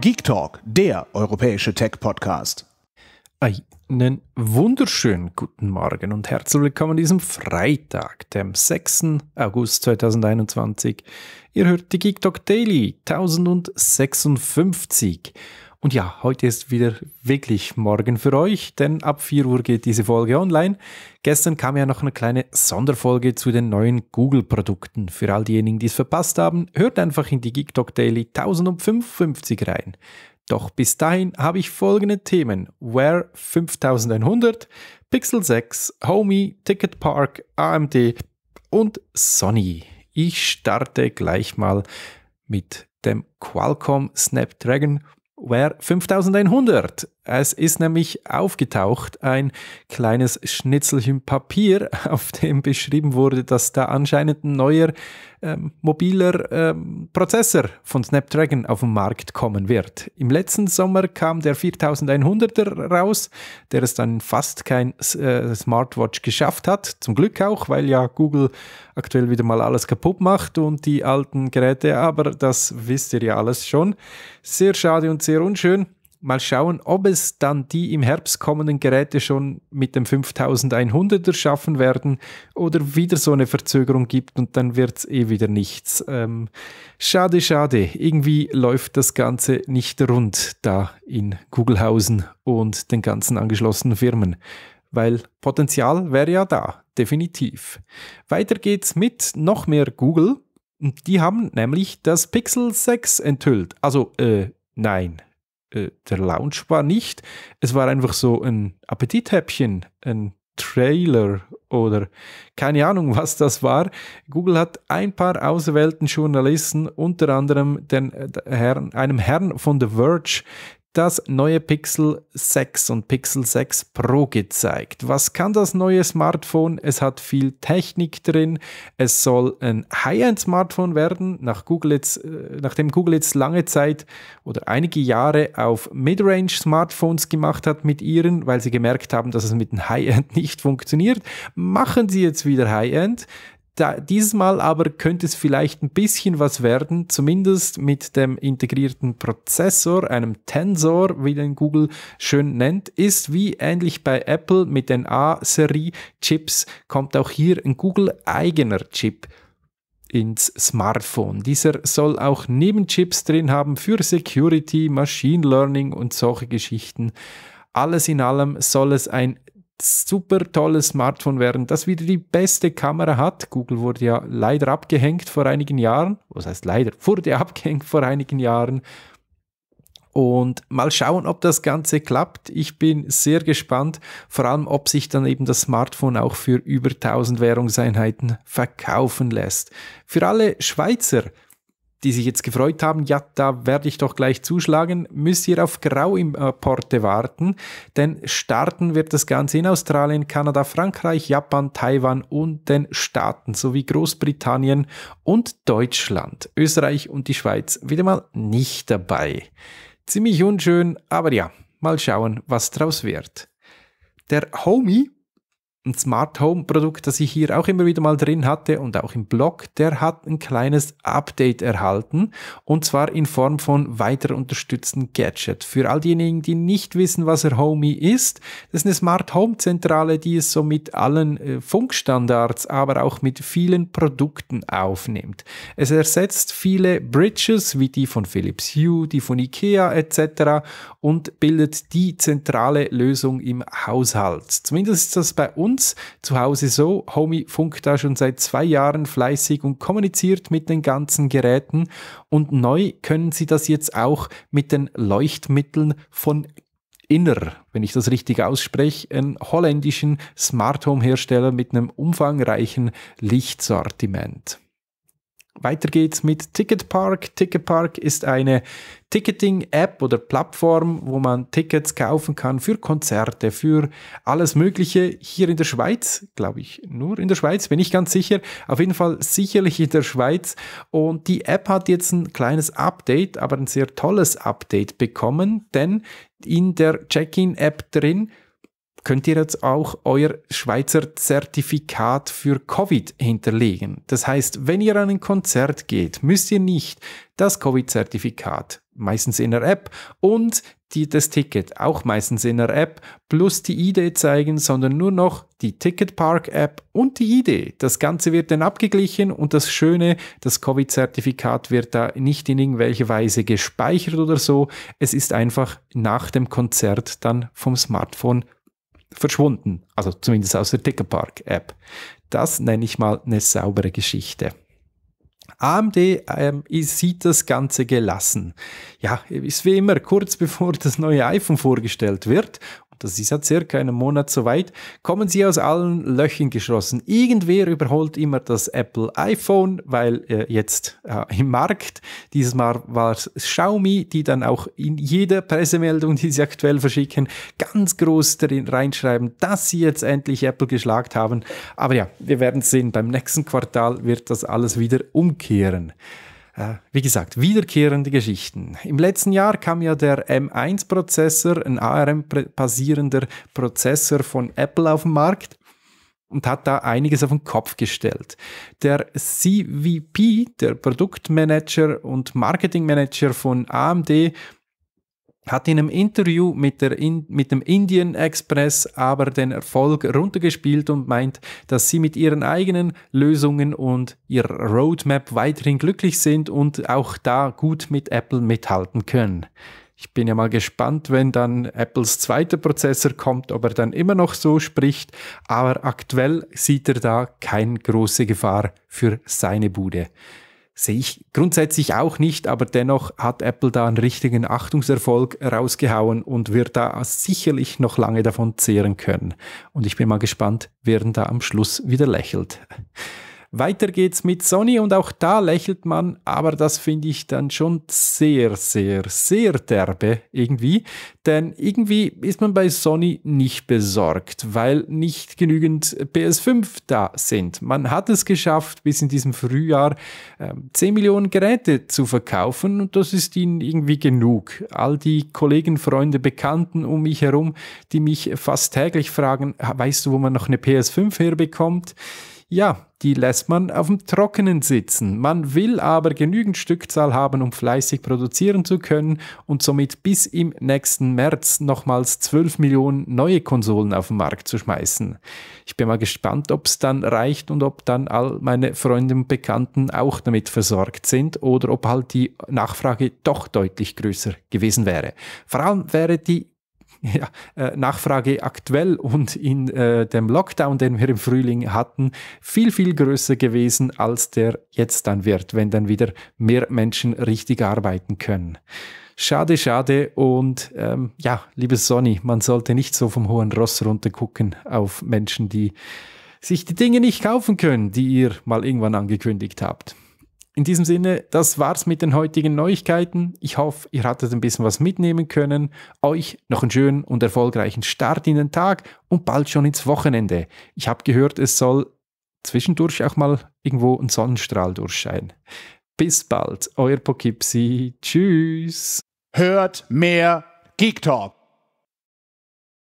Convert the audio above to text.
Geek Talk, der europäische Tech-Podcast. Einen wunderschönen guten Morgen und herzlich willkommen an diesem Freitag, dem 6. August 2021. Ihr hört die Geek Talk Daily 1056. Und ja, heute ist wieder wirklich morgen für euch, denn ab 4 Uhr geht diese Folge online. Gestern kam ja noch eine kleine Sonderfolge zu den neuen Google-Produkten. Für all diejenigen, die es verpasst haben, hört einfach in die Geek Talk Daily 1055 rein. Doch bis dahin habe ich folgende Themen: Wear 5100, Pixel 6, Homey, Ticket Park, AMD und Sony. Ich starte gleich mal mit dem Qualcomm Snapdragon Ware 5100. Es ist nämlich aufgetaucht ein kleines Schnitzelchen Papier, auf dem beschrieben wurde, dass da anscheinend ein neuer ähm, mobiler ähm, Prozessor von Snapdragon auf den Markt kommen wird. Im letzten Sommer kam der 4100er raus, der es dann fast kein äh, Smartwatch geschafft hat. Zum Glück auch, weil ja Google aktuell wieder mal alles kaputt macht und die alten Geräte, aber das wisst ihr ja alles schon. Sehr schade und sehr unschön. Mal schauen, ob es dann die im Herbst kommenden Geräte schon mit dem 5100er schaffen werden oder wieder so eine Verzögerung gibt und dann wird es eh wieder nichts. Ähm, schade, schade. Irgendwie läuft das Ganze nicht rund da in Googlehausen und den ganzen angeschlossenen Firmen weil Potenzial wäre ja da, definitiv. Weiter geht's mit noch mehr Google. die haben nämlich das Pixel 6 enthüllt. Also, äh, Nein, äh, der Lounge war nicht. Es war einfach so ein Appetithäppchen, ein Trailer oder keine Ahnung, was das war. Google hat ein paar auserwählten Journalisten, unter anderem den, äh, Herrn, einem Herrn von The Verge, das neue Pixel 6 und Pixel 6 Pro gezeigt. Was kann das neue Smartphone? Es hat viel Technik drin. Es soll ein High-End-Smartphone werden, nach Google jetzt, äh, nachdem Google jetzt lange Zeit oder einige Jahre auf Mid-Range-Smartphones gemacht hat mit ihren, weil sie gemerkt haben, dass es mit dem High-End nicht funktioniert, machen sie jetzt wieder High-End da, dieses Mal aber könnte es vielleicht ein bisschen was werden, zumindest mit dem integrierten Prozessor, einem Tensor, wie den Google schön nennt, ist wie ähnlich bei Apple mit den A-Serie-Chips, kommt auch hier ein Google-eigener Chip ins Smartphone. Dieser soll auch Nebenchips drin haben für Security, Machine Learning und solche Geschichten. Alles in allem soll es ein super tolles Smartphone werden, das wieder die beste Kamera hat. Google wurde ja leider abgehängt vor einigen Jahren. Was heißt leider? Wurde abgehängt vor einigen Jahren. Und mal schauen, ob das Ganze klappt. Ich bin sehr gespannt, vor allem ob sich dann eben das Smartphone auch für über 1000 Währungseinheiten verkaufen lässt. Für alle Schweizer, die sich jetzt gefreut haben, ja, da werde ich doch gleich zuschlagen, müsst ihr auf Grau im äh, Porte warten, denn starten wird das Ganze in Australien, Kanada, Frankreich, Japan, Taiwan und den Staaten sowie Großbritannien und Deutschland, Österreich und die Schweiz wieder mal nicht dabei. Ziemlich unschön, aber ja, mal schauen, was draus wird. Der Homie ein Smart Home Produkt, das ich hier auch immer wieder mal drin hatte und auch im Blog, der hat ein kleines Update erhalten und zwar in Form von weiter unterstützten Gadget. Für all diejenigen, die nicht wissen, was ein Homey ist, das ist eine Smart Home Zentrale, die es so mit allen äh, Funkstandards, aber auch mit vielen Produkten aufnimmt. Es ersetzt viele Bridges wie die von Philips Hue, die von Ikea etc. und bildet die zentrale Lösung im Haushalt. Zumindest ist das bei uns uns zu Hause so. Homie funkt da schon seit zwei Jahren fleißig und kommuniziert mit den ganzen Geräten. Und neu können Sie das jetzt auch mit den Leuchtmitteln von Inner, wenn ich das richtig ausspreche, einen holländischen Smart Home Hersteller mit einem umfangreichen Lichtsortiment. Weiter geht's mit Ticketpark. Ticketpark ist eine Ticketing-App oder Plattform, wo man Tickets kaufen kann für Konzerte, für alles Mögliche hier in der Schweiz, glaube ich, nur in der Schweiz, bin ich ganz sicher. Auf jeden Fall sicherlich in der Schweiz. Und die App hat jetzt ein kleines Update, aber ein sehr tolles Update bekommen, denn in der Check-in-App drin könnt ihr jetzt auch euer Schweizer Zertifikat für Covid hinterlegen. Das heißt, wenn ihr an ein Konzert geht, müsst ihr nicht das Covid-Zertifikat, meistens in der App, und die, das Ticket, auch meistens in der App, plus die Idee zeigen, sondern nur noch die Ticketpark-App und die Idee. Das Ganze wird dann abgeglichen und das Schöne, das Covid-Zertifikat wird da nicht in irgendwelche Weise gespeichert oder so. Es ist einfach nach dem Konzert dann vom Smartphone verschwunden. Also zumindest aus der Tickerpark-App. Das nenne ich mal eine saubere Geschichte. AMD ähm, sieht das Ganze gelassen. Ja, ist wie immer kurz bevor das neue iPhone vorgestellt wird das ist ja circa einen Monat so weit, kommen sie aus allen Löchern geschossen. Irgendwer überholt immer das Apple iPhone, weil äh, jetzt äh, im Markt, dieses Mal war es Xiaomi, die dann auch in jeder Pressemeldung, die sie aktuell verschicken, ganz groß darin reinschreiben, dass sie jetzt endlich Apple geschlagen haben. Aber ja, wir werden es sehen, beim nächsten Quartal wird das alles wieder umkehren. Äh, wie gesagt, wiederkehrende Geschichten. Im letzten Jahr kam ja der M1-Prozessor, ein ARM-basierender Prozessor von Apple auf den Markt und hat da einiges auf den Kopf gestellt. Der CVP, der Produktmanager und Marketingmanager von AMD, hat in einem Interview mit, in mit dem Indian Express aber den Erfolg runtergespielt und meint, dass sie mit ihren eigenen Lösungen und ihrer Roadmap weiterhin glücklich sind und auch da gut mit Apple mithalten können. Ich bin ja mal gespannt, wenn dann Apples zweiter Prozessor kommt, ob er dann immer noch so spricht, aber aktuell sieht er da keine große Gefahr für seine Bude sehe ich grundsätzlich auch nicht, aber dennoch hat Apple da einen richtigen Achtungserfolg rausgehauen und wird da sicherlich noch lange davon zehren können. Und ich bin mal gespannt, wer da am Schluss wieder lächelt. Weiter geht's mit Sony und auch da lächelt man, aber das finde ich dann schon sehr, sehr, sehr derbe irgendwie. Denn irgendwie ist man bei Sony nicht besorgt, weil nicht genügend PS5 da sind. Man hat es geschafft, bis in diesem Frühjahr äh, 10 Millionen Geräte zu verkaufen und das ist ihnen irgendwie genug. All die Kollegen, Freunde, Bekannten um mich herum, die mich fast täglich fragen, weißt du, wo man noch eine PS5 herbekommt? ja, die lässt man auf dem Trockenen sitzen. Man will aber genügend Stückzahl haben, um fleißig produzieren zu können und somit bis im nächsten März nochmals 12 Millionen neue Konsolen auf den Markt zu schmeißen. Ich bin mal gespannt, ob es dann reicht und ob dann all meine Freunde und Bekannten auch damit versorgt sind oder ob halt die Nachfrage doch deutlich größer gewesen wäre. Vor allem wäre die ja, äh, Nachfrage aktuell und in äh, dem Lockdown, den wir im Frühling hatten, viel, viel größer gewesen, als der jetzt dann wird, wenn dann wieder mehr Menschen richtig arbeiten können. Schade, schade. Und ähm, ja, liebe Sonny, man sollte nicht so vom hohen Ross runtergucken auf Menschen, die sich die Dinge nicht kaufen können, die ihr mal irgendwann angekündigt habt. In diesem Sinne, das war's mit den heutigen Neuigkeiten. Ich hoffe, ihr hattet ein bisschen was mitnehmen können. Euch noch einen schönen und erfolgreichen Start in den Tag und bald schon ins Wochenende. Ich habe gehört, es soll zwischendurch auch mal irgendwo ein Sonnenstrahl durchscheinen. Bis bald, euer Pokipsi. Tschüss. Hört mehr Geek Talk.